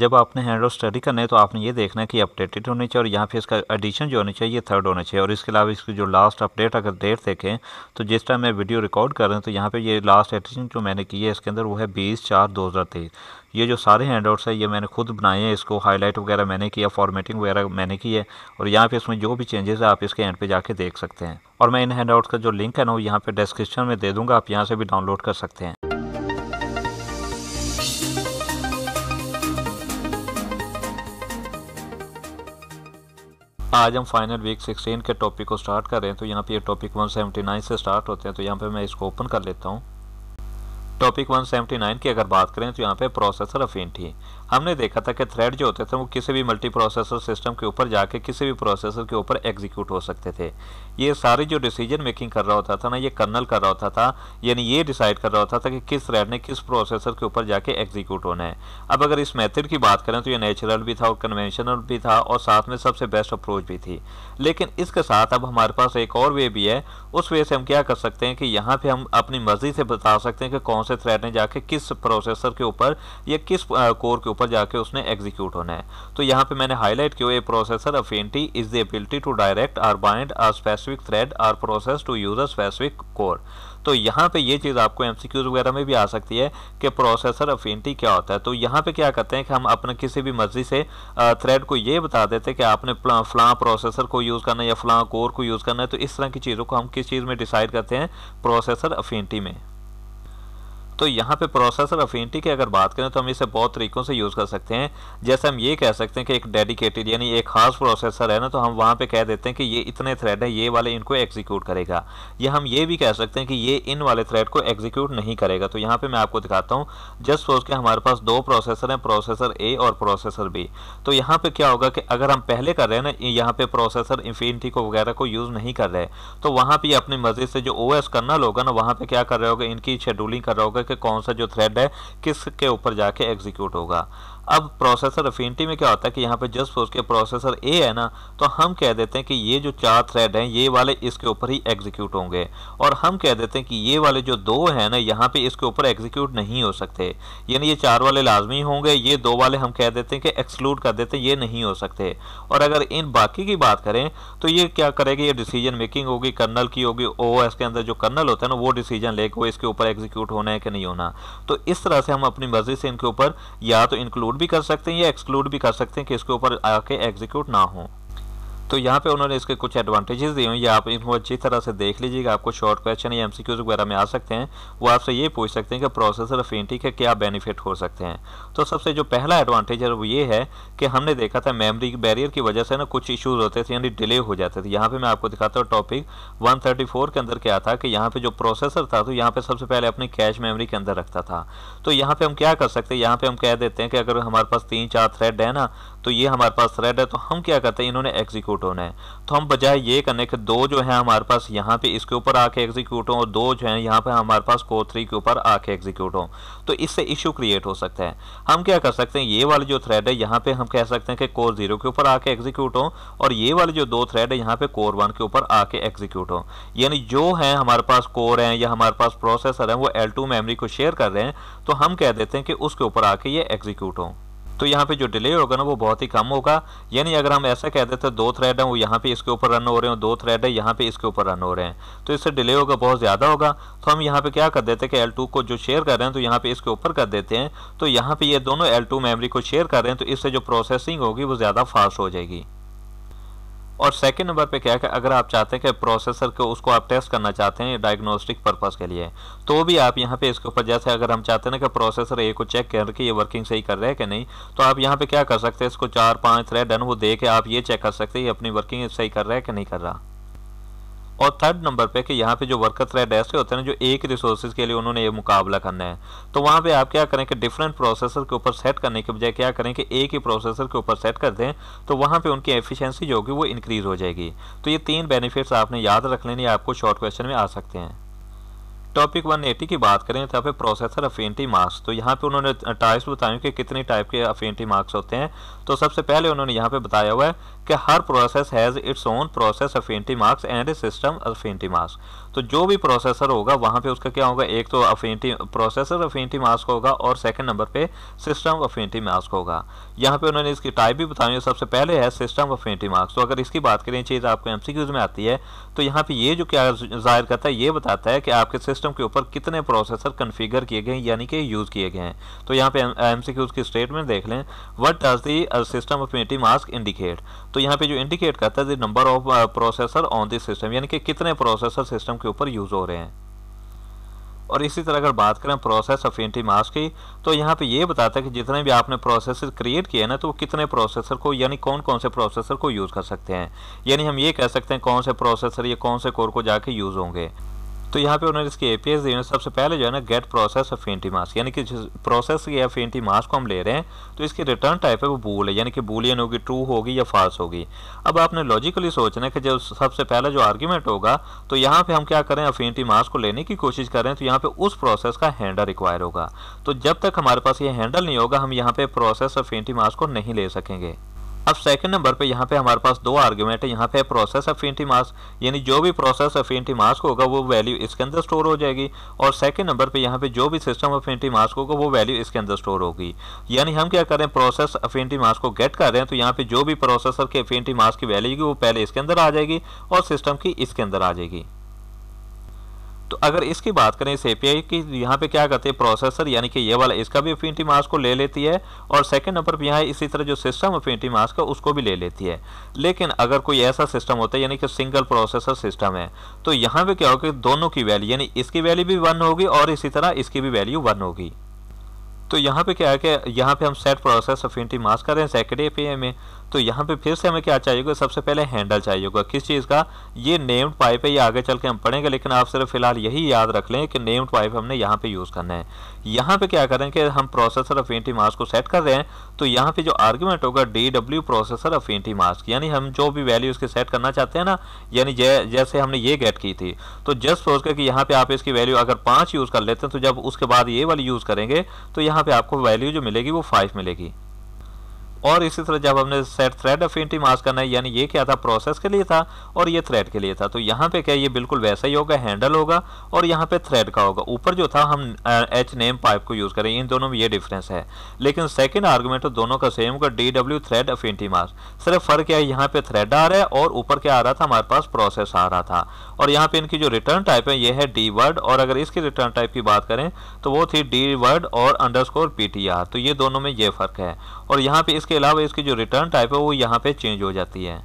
जब आपने hand of study करना है तो आपने ये देखना है कि अपडेटेड होनी चाहिए और यहाँ पे इसका एडिशन जो होना चाहिए ये थर्ड होना चाहिए और इसके अलावा इसकी जो लास्ट अपडेट अगर डेट देखें तो जिस टाइम मैं वीडियो रिकॉर्ड कर रहा हूँ तो यहाँ पर ये लास्ट एडिशन जो मैंने की है इसके अंदर वो है बीस चार दो हज़ार तेईस ये जो सारे हैंड आउट्स है ये मैंने खुद बनाए हैं इसको हाईलाइट वगैरह मैंने किया फॉर्मेटिंग वगैरह मैंने की है और यहाँ पे इसमें जो भी चेंजेस है आप इसके एंड पे जाके देख सकते हैं और मैं इन हैंड आउट्स का जो लिंक है ना वो यहाँ पे डिस्क्रिप्शन में दे दूँगा आप यहाँ से भी डाउनलोड कर सकते हैं आज हम फाइनल वीक सिक्सटीन के टॉपिक को स्टार्ट कर रहे हैं तो यहाँ पे ये टॉपिक 179 से स्टार्ट होते हैं तो यहाँ पे मैं इसको ओपन कर लेता हूँ टॉपिक 179 की अगर बात करें तो यहाँ पे प्रोसेसर अफिनिटी हमने देखा था कि थ्रेड जो होते थे वो किसी भी मल्टी प्रोसेसर सिस्टम के ऊपर जाके किसी भी प्रोसेसर के ऊपर एग्जीक्यूट हो सकते थे ये सारी जो डिसीजन मेकिंग कर रहा होता था ना ये कर्नल कर रहा होता था यानी ये डिसाइड कर रहा होता था कि किस थ्रेड ने किस प्रोसेसर के ऊपर जाके एग्जीक्यूट होना है अब अगर इस मेथड की बात करें तो ये नेचुरल भी था और कन्वेंशनल भी था और साथ में सबसे बेस्ट अप्रोच भी थी लेकिन इसके साथ अब हमारे पास एक और वे भी है उस वे से हम क्या कर सकते हैं कि यहाँ पर हम अपनी मर्जी से बता सकते हैं कि कौन से थ्रेड ने जाके किस प्रोसेसर के ऊपर या किस कोर के ऊपर ऊपर जाके उसने एग्जीक्यूट होना है तो यहाँ पे मैंने हाईलाइट किया a processor affinity is the ability to direct or bind or specific thread or process to use a specific core तो यहाँ पे ये चीज़ आपको एम वगैरह में भी आ सकती है कि प्रोसेसर अफेंटी क्या होता है तो यहाँ पे क्या करते हैं कि हम अपने किसी भी मर्जी से थ्रेड को ये बता देते हैं कि आपने फ्लां प्रोसेसर को यूज़ करना है या फ्लां कोर को यूज़ करना है तो इस तरह की चीज़ों को हम किस चीज़ में डिसाइड करते हैं प्रोसेसर अफेंटी में तो यहाँ पे प्रोसेसर अफिनिटी की अगर बात करें तो हम इसे बहुत तरीक़ों से यूज़ कर सकते हैं जैसे हम ये कह सकते हैं कि एक डेडिकेटेड यानी एक खास प्रोसेसर है ना तो हम वहाँ पे कह देते हैं कि ये इतने थ्रेड है ये वाले इनको एग्जीक्यूट करेगा या हम ये भी कह सकते हैं कि ये इन वाले थ्रेड को एग्जीक्यूट नहीं करेगा तो यहाँ पर मैं आपको दिखाता हूँ जस्ट सोच के हमारे पास दो प्रोसेसर हैं प्रोसेसर ए और प्रोसेसर बी तो यहाँ पर क्या होगा कि अगर हम पहले कर रहे हैं ना यहाँ पर प्रोसेसर इन्फिनिटी को वगैरह को यूज़ नहीं कर रहे तो वहाँ पर अपनी मर्ज़ी से जो ओ करना होगा ना वहाँ पर क्या कर रहे होगा इनकी शेड्यूलिंग कर रहा होगा कि कौन सा जो थ्रेड है किसके ऊपर जाके एग्जीक्यूट होगा अब प्रोसेसर अफिनिटी में क्या होता है कि यहाँ पे जस्ट फोर्स के प्रोसेसर ए है ना तो हम कह देते हैं कि ये जो चार थ्रेड हैं ये वाले इसके ऊपर ही एग्जीक्यूट होंगे और हम कह देते हैं कि ये वाले जो दो हैं ना यहाँ पे इसके ऊपर एग्जीक्यूट नहीं हो सकते यानी ये चार वाले लाजमी होंगे ये दो वाले हम कह देते हैं कि एक्सक्लूड कर देते हैं ये नहीं हो सकते और अगर इन बाकी की बात करें तो ये क्या करेगी ये डिसीजन मेकिंग होगी कर्नल की होगी ओ के अंदर जो कर्नल होता है ना वो डिसीजन लेके इसके ऊपर एग्जीक्यूट होना है कि नहीं होना तो इस तरह से हम अपनी मर्जी से इनके ऊपर या तो इंक्लूड भी कर सकते हैं या एक्सक्लूड भी कर सकते हैं कि इसके ऊपर आके एग्जीक्यूट ना हो तो यहाँ पे उन्होंने इसके कुछ एडवांटेजेस दिए हुए आप इनको अच्छी तरह से देख लीजिएगा आपको शॉर्ट क्वेश्चन या एम वगैरह में आ सकते हैं वो आपसे ये पूछ सकते हैं कि प्रोसेसर अफिनिटी के क्या बेनिफिट हो सकते हैं तो सबसे जो पहला एडवांटेज है वो ये है कि हमने देखा था मेमरी बैरियर की वजह से ना कुछ इशूज़ होते थे यानी डिले हो जाते थे यहाँ पर मैं आपको दिखाता हूँ टॉपिक वन के अंदर क्या था कि यहाँ पे जो प्रोसेसर था तो यहाँ पे सबसे पहले अपनी कैश मेमरी के अंदर रखता था तो यहाँ पर हम क्या कर सकते हैं यहाँ पे हम कह देते हैं कि अगर हमारे पास तीन चार थ्रेड है ना तो ये हमारे पास थ्रेड है तो हम क्या करते हैं इन्होंने एग्जीक्यूट होना है तो हम बजाय ये करने के दो जो है हमारे पास यहाँ पे इसके ऊपर आके एग्जीक्यूट हो और दो जो है यहाँ पे हमारे पास कोर थ्री के ऊपर आके एग्जीक्यूट हो तो इससे इश्यू क्रिएट हो सकता है हम क्या कर सकते हैं ये वाले जो थ्रेड है यहाँ पे हम कह सकते हैं कि कोर जीरो के ऊपर आके एग्जीक्यूट हो और ये वाले जो दो थ्रेड है यहाँ पे कोर वन के ऊपर आके एग्जीक्यूट हो यानी जो है हमारे पास कोर है या हमारे पास प्रोसेसर है वो एल मेमोरी को शेयर कर रहे हैं तो हम कह देते हैं कि उसके ऊपर आके ये एग्जीक्यूट हो तो यहाँ पे जो डिले होगा ना वो बहुत ही कम होगा यानी अगर हम ऐसा कह देते दो थ्रेड हैं वो यहाँ पे इसके ऊपर रन हो रहे हैं दो थ्रेड है यहाँ पे इसके ऊपर रन हो रहे हैं तो इससे डिले होगा बहुत ज़्यादा होगा तो हम यहाँ पे क्या कर देते हैं कि एल को जो शेयर कर रहे हैं तो यहाँ पे इसके ऊपर कर देते हैं तो यहाँ पे ये दोनों एल मेमोरी को शेयर कर रहे हैं तो इससे जो प्रोसेसिंग होगी वो ज़्यादा फास्ट हो जाएगी और सेकेंड नंबर पे क्या है कि अगर आप चाहते हैं कि प्रोसेसर को उसको आप टेस्ट करना चाहते हैं डायग्नोस्टिक पर्पज़ के लिए तो भी आप यहाँ पे इसके ऊपर जैसे अगर हम चाहते हैं ना कि प्रोसेसर ए को चेक करके ये वर्किंग सही कर रहा है कि नहीं तो आप यहाँ पर क्या कर सकते हैं इसको चार पाँच थ्रेड डन वो दे के आप ये चेक कर सकते हैं ये अपनी वर्किंग सही कर रहा है कि नहीं कर रहा और थर्ड नंबर पे कि यहाँ पे जो वर्कर थ्रेड ऐसे होते हैं जो एक रिसोर्सेज के लिए उन्होंने ये मुकाबला करना है तो वहाँ पे आप क्या करें कि डिफरेंट प्रोसेसर के ऊपर सेट करने के बजाय क्या करें कि एक ही प्रोसेसर के ऊपर सेट कर दें तो वहाँ पे उनकी एफिशिएंसी जो होगी वो इंक्रीज़ हो जाएगी तो ये तीन बेनिफिट्स आपने याद रख लेने आपको शॉर्ट क्वेश्चन में आ सकते हैं टॉपिक 180 की बात करें तो यहाँ पे प्रोसेसर अफेंटी मार्क्स तो यहाँ पे उन्होंने टाइप्स बताए कि कितने टाइप के अफेंटी मार्क्स होते हैं तो सबसे पहले उन्होंने यहाँ पे बताया हुआ है कि हर process has its own process affinity masks and a system affinity masks तो जो भी प्रोसेसर होगा वहाँ पे उसका क्या होगा एक तो अफेंटी प्रोसेसर अफेंटी मार्क्स होगा और सेकेंड नंबर पर सिस्टम अफेंटी मार्क्स होगा यहाँ पे उन्होंने इसकी टाइप भी बताई है सबसे पहले है सिस्टम ऑफ एंटी मार्क्स तो अगर इसकी बात करें चीज़ आपको एम में आती है तो यहाँ पे ये जो क्या जाहिर करता है ये बताता है कि आपके सिस्टम के ऊपर कितने प्रोसेसर कन्फिगर किए गए हैं यानी कि यूज़ किए गए हैं तो यहाँ पे एम की स्टेटमेंट देख लें what does the system affinity mask indicate तो यहाँ पे जो इंडिकेट करता है the number of processor on this system यानी कि कितने प्रोसेसर सिस्टम के ऊपर यूज़ हो रहे हैं और इसी तरह अगर बात करें प्रोसेस ऑफ एंटी मास की तो यहाँ पे ये बताता है कि जितने भी आपने प्रोसेसर क्रिएट किए ना तो वो कितने प्रोसेसर को यानी कौन कौन से प्रोसेसर को यूज़ कर सकते हैं यानी हम ये कह सकते हैं कौन से प्रोसेसर या कौन से कोर को जाके यूज़ होंगे तो यहाँ पे उन्होंने इसके ए पी एस दिए सबसे पहले जो है ना get process affinity mask यानी कि जिस प्रोसेस या एंटी मास को हम ले रहे हैं तो इसकी रिटर्न टाइप है वो बूल है यानी कि बूलियन होगी ट्रू होगी या फॉल्स होगी अब आपने लॉजिकली सोचना है कि जब सबसे पहला जो आर्ग्यूमेंट होगा तो यहाँ पे हम क्या करें एंटी मास को लेने की कोशिश करें तो यहाँ पे उस प्रोसेस का हैंडल रिक्वायर होगा तो जब तक हमारे पास ये हैंडल नहीं होगा हम यहाँ पे प्रोसेस ऑफ एंटी मास को नहीं ले सकेंगे अब सेकंड नंबर पे यहाँ पे हमारे पास दो आर्ग्यूमेंट है यहाँ पे प्रोसेस अफिनिटी मास यानी जो भी प्रोसेस अफिनिटी मास्क होगा वो वैल्यू इसके अंदर स्टोर हो जाएगी और सेकंड नंबर पे यहाँ पे जो भी सिस्टम अफिनिटी मास्क होगा वो वैल्यू इसके अंदर स्टोर होगी यानी हम क्या करें प्रोसेस अफिनिटी मास्क को गेट कर रहे हैं तो यहाँ पे जो भी प्रोसेसर के अफिनिटी मास्क की वैल्यू होगी वो पहले इसके अंदर आ जाएगी और सिस्टम की इसके अंदर आ जाएगी तो अगर इसकी बात करें इस एपीआई की यहाँ पे क्या कहते हैं प्रोसेसर यानी कि ये वाला इसका भी अफिनिटी मास्क को ले लेती है और सेकंड नंबर पर यहाँ इसी तरह जो सिस्टम अफिनिटी मास का उसको भी ले लेती है लेकिन अगर कोई ऐसा सिस्टम होता है यानी कि सिंगल प्रोसेसर सिस्टम है तो यहाँ पे क्या होगा दोनों की वैल्यू यानी इसकी वैल्यू भी वन होगी और इसी तरह इसकी भी वैल्यू वन होगी तो यहाँ पे क्या है कि यहाँ पे हम सेट प्रोसेस अफिनिटी मास कर रहे हैं सेकेंड ए में तो यहाँ पे फिर से हमें क्या चाहिए होगा सबसे पहले हैंडल चाहिए होगा किस चीज़ का ये नेम्ड पाइप है ये आगे चल के हम पढ़ेंगे लेकिन आप सिर्फ फिलहाल यही याद रख लें कि नेम्ड पाइप हमने यहाँ पे यूज़ करना है यहाँ पे क्या करें कि हम प्रोसेसर ऑफ एंटी मास्क को सेट कर रहे हैं तो यहाँ पे जो आर्ग्यूमेंट होगा D W processor of anti mask यानी हम जो भी वैल्यू इसके सेट करना चाहते हैं ना यानी जैसे हमने ये गेट की थी तो जस्ट सोच कर कि यहाँ पे आप इसकी वैल्यू अगर पाँच यूज़ कर लेते हैं तो जब उसके बाद ये वाली यूज़ करेंगे तो यहाँ पे आपको वैल्यू जो मिलेगी वो फाइव मिलेगी और इसी तरह जब हमने सेट थ्रेड अफिनिटी मास्क करना है यानी ये क्या था प्रोसेस के लिए था और ये थ्रेड के लिए था तो यहाँ पे क्या ये बिल्कुल वैसा ही होगा हैंडल होगा और यहाँ पे थ्रेड का होगा ऊपर जो था हम एच नेम पाइप को यूज़ करें इन दोनों में ये डिफरेंस है लेकिन सेकेंड आर्गूमेंट तो दोनों का सेम होगा D W thread affinity mask सिर्फ फर्क क्या है यहाँ पे थ्रेड आ रहा है और ऊपर क्या आ रहा था हमारे पास प्रोसेस आ रहा था और यहाँ पे इनकी जो रिटर्न टाइप है ये है डी वर्ड और अगर इसकी रिटर्न टाइप की बात करें तो वो थी डी वर्ड और अंडर स्कोर तो ये दोनों में ये फर्क है और यहाँ पे इसके अलावा इसकी जो रिटर्न टाइप है वो यहाँ पे चेंज हो जाती है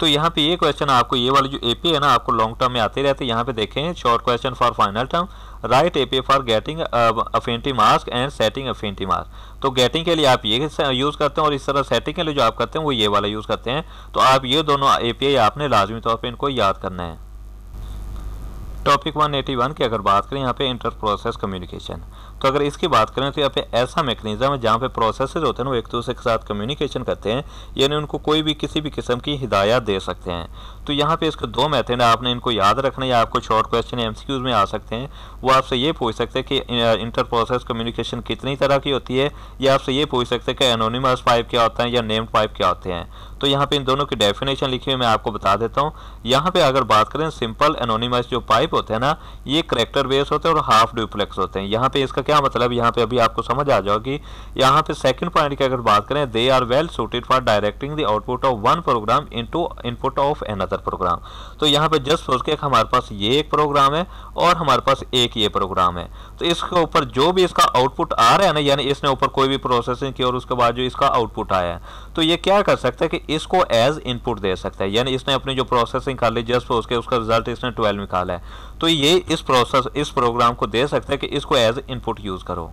तो यहाँ पे ये क्वेश्चन आपको ये वाली जो एपी है ना आपको लॉन्ग टर्म में आते रहते हैं यहाँ पे देखें short question for final term right AP for getting affinity mask and setting affinity mark तो गेटिंग के लिए आप ये यूज़ करते हैं और इस तरह सेटिंग के लिए जो आप करते हैं वो ये वाला यूज़ करते हैं तो आप ये दोनों ए आपने लाजमी तौर पर इनको याद करना है टॉपिक 181 की अगर बात करें यहाँ पे इंटर प्रोसेस कम्युनिकेशन तो अगर इसकी बात करें तो यहाँ पे ऐसा मेकनिज़म है जहाँ पे प्रोसेसर होते हैं वो एक दूसरे के साथ कम्युनिकेशन करते हैं यानी उनको कोई भी किसी भी किस्म की हिदायत दे सकते हैं तो यहाँ पे इसके दो मेथड है आपने इनको याद रखना या आपको शॉर्ट क्वेश्चन एम में आ सकते हैं वो आपसे ये पूछ सकते हैं कि इंटर प्रोसेस कम्युनिकेशन कितनी तरह की होती है या आपसे ये पूछ सकते हैं कि एनोनीमस पाइप क्या होता है या नेम्ड पाइप क्या होते हैं तो यहाँ पे इन दोनों की डेफिनेशन लिखी हुई मैं आपको बता देता हूँ यहाँ पे अगर बात करें सिंपल एनोनिमस जो पाइप होते हैं ना ये करेक्टर बेस होते हैं और हाफ ड्यूप्लेक्स होते हैं यहाँ पे इसका क्या मतलब यहाँ पे अभी आपको समझ आ जाओगी यहाँ पे सेकंड पॉइंट की अगर बात करें they are well suited for directing the output of one program in input of another program तो यहाँ पे जस्ट सोच के हमारे पास ये एक प्रोग्राम है और हमारे पास एक ये प्रोग्राम है तो इसके ऊपर जो भी इसका आउटपुट आ रहा है ना यानी इसने ऊपर कोई भी प्रोसेसिंग की और उसके बाद जो इसका आउटपुट आया है तो ये क्या कर सकता है कि इसको एज इनपुट दे सकता है यानी इसने अपनी जो प्रोसेसिंग ली जस्ट उसके उसका रिजल्ट इसने ट्वेल्व निकाला है तो ये इस प्रोसेस इस प्रोग्राम को दे सकता है कि इसको एज इनपुट यूज़ करो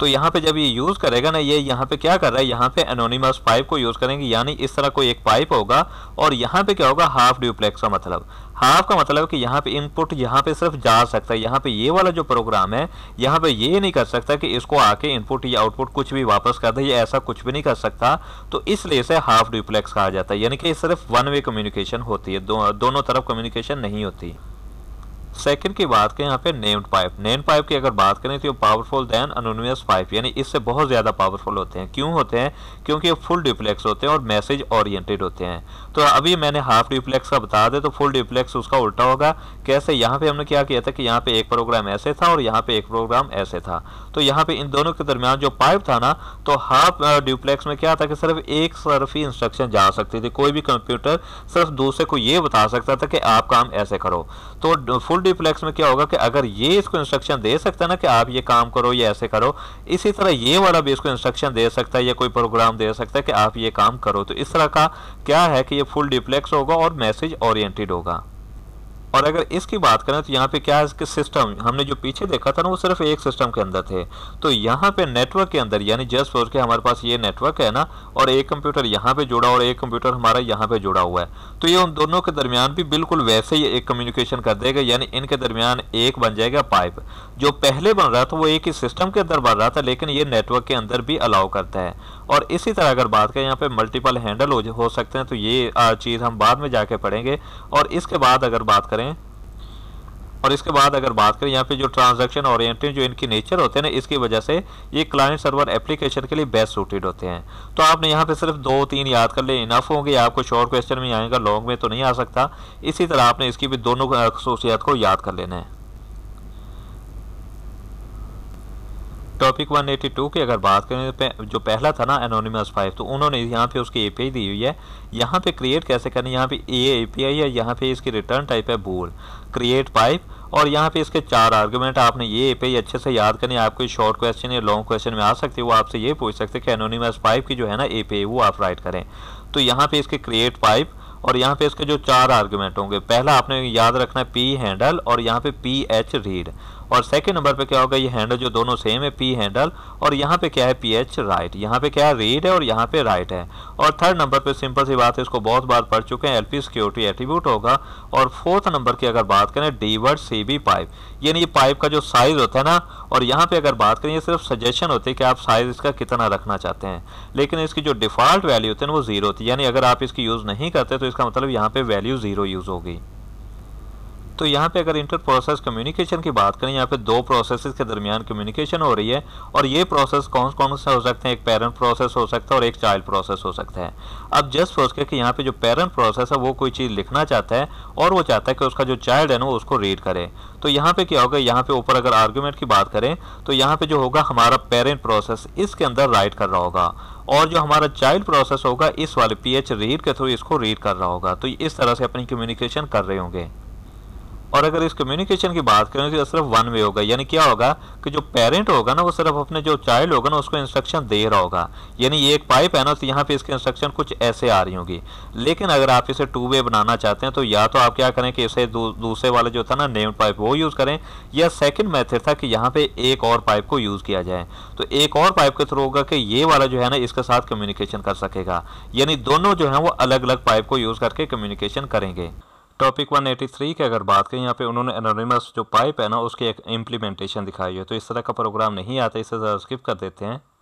तो यहाँ पे जब ये यूज़ करेगा ना ये यहाँ पे क्या कर रहा है यहाँ पे एनोनिमस पाइप को यूज़ करेंगे यानी इस तरह कोई एक पाइप होगा और यहाँ पे क्या होगा हाफ ड्यूप्लेक्स का मतलब हाफ का मतलब कि यहाँ पे इनपुट यहाँ पे सिर्फ जा सकता है यहाँ पे ये वाला जो प्रोग्राम है यहाँ पे ये नहीं कर सकता कि इसको आके इनपुट या आउटपुट कुछ भी वापस कर दे ये ऐसा कुछ भी नहीं कर सकता तो इसलिए इसे हाफ ड्यूप्लेक्स कहा जाता है यानी कि सिर्फ वन वे कम्युनिकेशन होती है दो, दोनों तरफ कम्युनिकेशन नहीं होती सेकंड की बात करें यहाँ पे नेम्ड पाइप नेम्ड पाइप की अगर बात करें तो ये पावरफुल दैन अनोनियस पाइप यानी इससे बहुत ज़्यादा पावरफुल होते हैं क्यों होते हैं क्योंकि ये फुल डिप्लेक्स होते हैं और मैसेज ओरिएंटेड होते हैं तो अभी मैंने हाफ डिप्लेक्स का बता दें तो फुल डिप्लेक्स उसका उल्टा होगा कैसे यहाँ पे हमने क्या किया था कि यहाँ पे एक प्रोग्राम ऐसे था और यहाँ पे एक प्रोग्राम ऐसे था तो यहाँ पे इन दोनों के दरमियान जो पाइप था ना तो हाफ डिप्लेक्स uh, में क्या था कि सिर्फ एक तरफ ही इंस्ट्रक्शन जा सकती थी कोई भी कंप्यूटर सिर्फ दूसरे को ये बता सकता था कि आप काम ऐसे करो तो फुल भी फ्लैक्स में क्या होगा कि अगर ये इसको इंस्ट्रक्शन दे सकता है ना कि आप ये काम करो या ऐसे करो इसी तरह ये वाला भी इसको इंस्ट्रक्शन दे सकता है या कोई प्रोग्राम दे सकता है कि आप ये काम करो तो इस तरह का क्या है कि ये फुल डिप्लेक्स होगा और मैसेज ओरिएंटेड होगा और अगर इसकी बात करें तो यहाँ पे क्या है इसके सिस्टम हमने जो पीछे देखा था ना वो सिर्फ एक सिस्टम के अंदर थे तो यहाँ पे नेटवर्क के अंदर यानी जस्ट सोच के हमारे पास ये नेटवर्क है ना और एक कंप्यूटर यहाँ पे जुड़ा और एक कंप्यूटर हमारा यहाँ पे जुड़ा हुआ है तो ये उन दोनों के दरमियान भी बिल्कुल वैसे ही एक कम्युनिकेशन कर देगा यानी इनके दरमियान एक बन जाएगा पाइप जो पहले बन रहा था वो एक ही सिस्टम के अंदर बन रहा था लेकिन ये नेटवर्क के अंदर भी अलाउ करता है और इसी तरह अगर बात करें यहाँ पे मल्टीपल हैंडल हो, हो सकते हैं तो ये चीज़ हम बाद में जाके पढ़ेंगे और इसके बाद अगर बात करें और इसके बाद अगर बात करें यहाँ पे जो ट्रांजैक्शन ओरिएंटेड जो इनकी नेचर होते हैं ना इसकी वजह से ये क्लाइंट सर्वर एप्लीकेशन के लिए बेस्ट सूटेड होते हैं तो आपने यहाँ पे सिर्फ दो तीन याद कर ले इनफ होंगे आपको शॉर्ट क्वेश्चन में आएगा लॉन्ग में तो नहीं आ सकता इसी तरह आपने इसकी भी दोनों खसूसियात को याद कर लेना है टॉपिक 182 की अगर बात करें तो जो पहला था ना एनोनिमस फाइव तो उन्होंने यहाँ पे उसकी एपीआई दी हुई है यहाँ पे क्रिएट कैसे करनी यहाँ पे ए एपीआई है यहाँ पे इसकी रिटर्न टाइप है बोल क्रिएट पाइप और यहाँ पे इसके चार आर्गुमेंट आपने ये पे अच्छे से याद करनी आपको शॉर्ट क्वेश्चन या लॉन्ग क्वेश्चन में आ सकती है वो आपसे ये पूछ सकते कि एनोनिमस फाइव की जो है ना ए वो आप राइट करें तो यहाँ पे इसके क्रिएट पाइप और यहाँ पे इसके जो चार आर्गुमेंट होंगे पहला आपने याद रखना है पी हैंडल और यहाँ पे पी एच रीड और सेकेंड नंबर पे क्या होगा ये हैंडल जो दोनों सेम है पी हैंडल और यहाँ पे क्या है पी एच राइट यहाँ पे क्या है रीड है और यहाँ पे राइट है और थर्ड नंबर पे सिंपल सी बात है इसको बहुत बार पढ़ चुके हैं एल पी सिक्योरिटी एट्रीब्यूट होगा और फोर्थ नंबर की अगर बात करें डीवर्ड सी बी पाइप यानी ये पाइप का जो साइज होता है ना और यहाँ पे अगर बात करें ये सिर्फ सजेशन होती है कि आप साइज इसका कितना रखना चाहते हैं लेकिन इसकी जो डिफॉल्ट वैल्यू होती है ना वो जीरो होती है यानी अगर आप इसकी यूज़ नहीं करते तो इसका मतलब यहाँ पे वैल्यू जीरो यूज़ होगी तो यहाँ पे अगर इंटर प्रोसेस कम्युनिकेशन की बात करें यहाँ पे दो प्रोसेस के दरमियान कम्युनिकेशन हो रही है और ये प्रोसेस कौन कौन से हो सकते हैं एक पेरेंट प्रोसेस हो सकता है और एक चाइल्ड प्रोसेस हो सकता है अब जस्ट सोच के कि यहाँ पे जो पेरेंट प्रोसेस है वो कोई चीज़ लिखना चाहता है और वो चाहता है कि उसका जो चाइल्ड है ना उसको रीड करे तो यहाँ पे क्या होगा यहाँ पे ऊपर अगर आर्ग्यूमेंट की बात करें तो यहाँ पे जो होगा हमारा पेरेंट प्रोसेस इसके अंदर राइट कर रहा होगा और जो हमारा चाइल्ड प्रोसेस होगा इस वाले पीएच रीड के थ्रू इसको रीड कर रहा होगा तो इस तरह से अपनी कम्युनिकेशन कर रहे होंगे और अगर इस कम्युनिकेशन की बात करें तो यह सिर्फ वन वे होगा यानी क्या होगा कि जो पेरेंट होगा ना वो सिर्फ अपने जो चाइल्ड होगा ना उसको इंस्ट्रक्शन दे रहा होगा यानी ये एक पाइप है ना तो यहाँ पे इसके इंस्ट्रक्शन कुछ ऐसे आ रही होगी लेकिन अगर आप इसे टू वे बनाना चाहते हैं तो या तो आप क्या करें कि इसे दू, दूसरे वाला जो था ना नेम पाइप वो यूज़ करें या सेकेंड मैथड था कि यहाँ पर एक और पाइप को यूज़ किया जाए तो एक और पाइप के थ्रू होगा कि ये वाला जो है ना इसके साथ कम्युनिकेशन कर सकेगा यानी दोनों जो है वो अलग अलग पाइप को यूज़ करके कम्युनिकेशन करेंगे टॉपिक 183 की अगर बात करें यहाँ पे उन्होंने एनोनिमस जो पाइप है ना उसकी एक इम्प्लीमेंटेशन दिखाई है तो इस तरह का प्रोग्राम नहीं आता इसे ज़रा स्किप कर देते हैं